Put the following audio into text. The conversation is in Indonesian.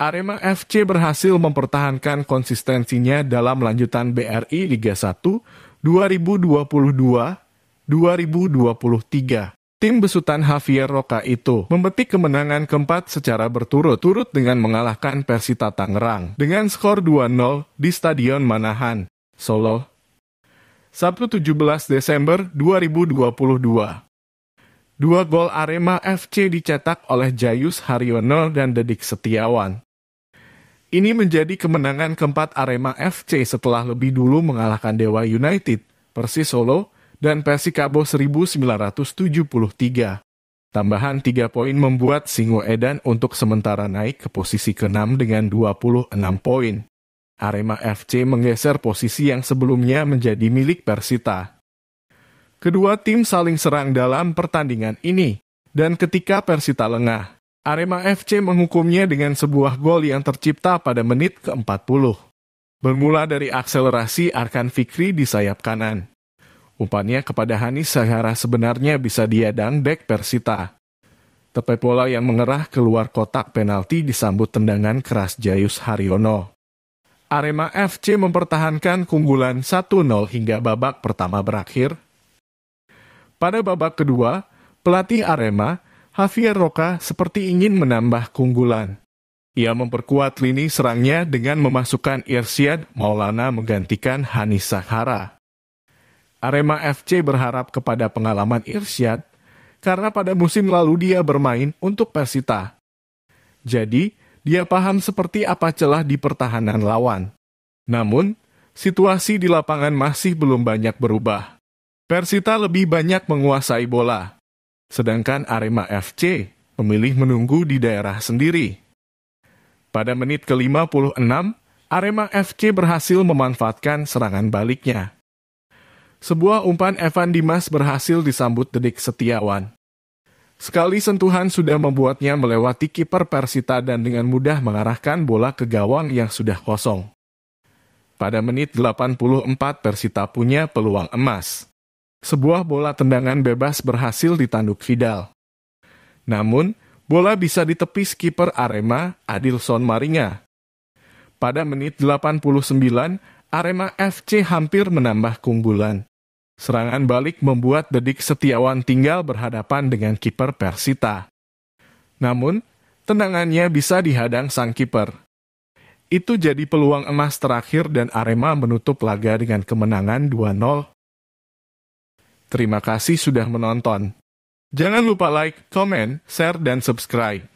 Arema FC berhasil mempertahankan konsistensinya dalam lanjutan BRI Liga 1 2022-2023. Tim besutan Javier Roca itu memetik kemenangan keempat secara berturut-turut dengan mengalahkan Persita Tangerang dengan skor 2-0 di Stadion Manahan, Solo. Sabtu 17 Desember 2022. Dua gol Arema FC dicetak oleh Jayus Haryono dan Dedik Setiawan. Ini menjadi kemenangan keempat Arema FC setelah lebih dulu mengalahkan Dewa United, Persis Solo, dan Persikabo 1973. Tambahan 3 poin membuat Singo Edan untuk sementara naik ke posisi ke-6 dengan 26 poin. Arema FC menggeser posisi yang sebelumnya menjadi milik Persita. Kedua tim saling serang dalam pertandingan ini, dan ketika Persita lengah, Arema FC menghukumnya dengan sebuah gol yang tercipta pada menit ke-40. Bermula dari akselerasi Arkan Fikri di sayap kanan. Umpannya kepada Hanis Sahara sebenarnya bisa diadang back Persita. Tepai bola yang mengerah keluar kotak penalti disambut tendangan keras Jayus Haryono. Arema FC mempertahankan keunggulan 1-0 hingga babak pertama berakhir. Pada babak kedua, pelatih Arema, Javier Roca seperti ingin menambah keunggulan. Ia memperkuat lini serangnya dengan memasukkan Irsyad Maulana menggantikan Hanis Sahara. Arema FC berharap kepada pengalaman Irsyad karena pada musim lalu dia bermain untuk Persita. Jadi, dia paham seperti apa celah di pertahanan lawan. Namun, situasi di lapangan masih belum banyak berubah. Persita lebih banyak menguasai bola, Sedangkan Arema FC memilih menunggu di daerah sendiri. Pada menit ke-56, Arema FC berhasil memanfaatkan serangan baliknya. Sebuah umpan Evan Dimas berhasil disambut Dedik Setiawan. Sekali sentuhan sudah membuatnya melewati kiper Persita dan dengan mudah mengarahkan bola ke gawang yang sudah kosong. Pada menit 84 Persita punya peluang emas. Sebuah bola tendangan bebas berhasil ditanduk Vidal. Namun, bola bisa ditepis kiper Arema Adilson Maringa. Pada menit 89, Arema FC hampir menambah keunggulan. Serangan balik membuat Dedik Setiawan tinggal berhadapan dengan kiper Persita. Namun, tendangannya bisa dihadang sang kiper. Itu jadi peluang emas terakhir dan Arema menutup laga dengan kemenangan 2-0 Terima kasih sudah menonton. Jangan lupa like, comment, share, dan subscribe.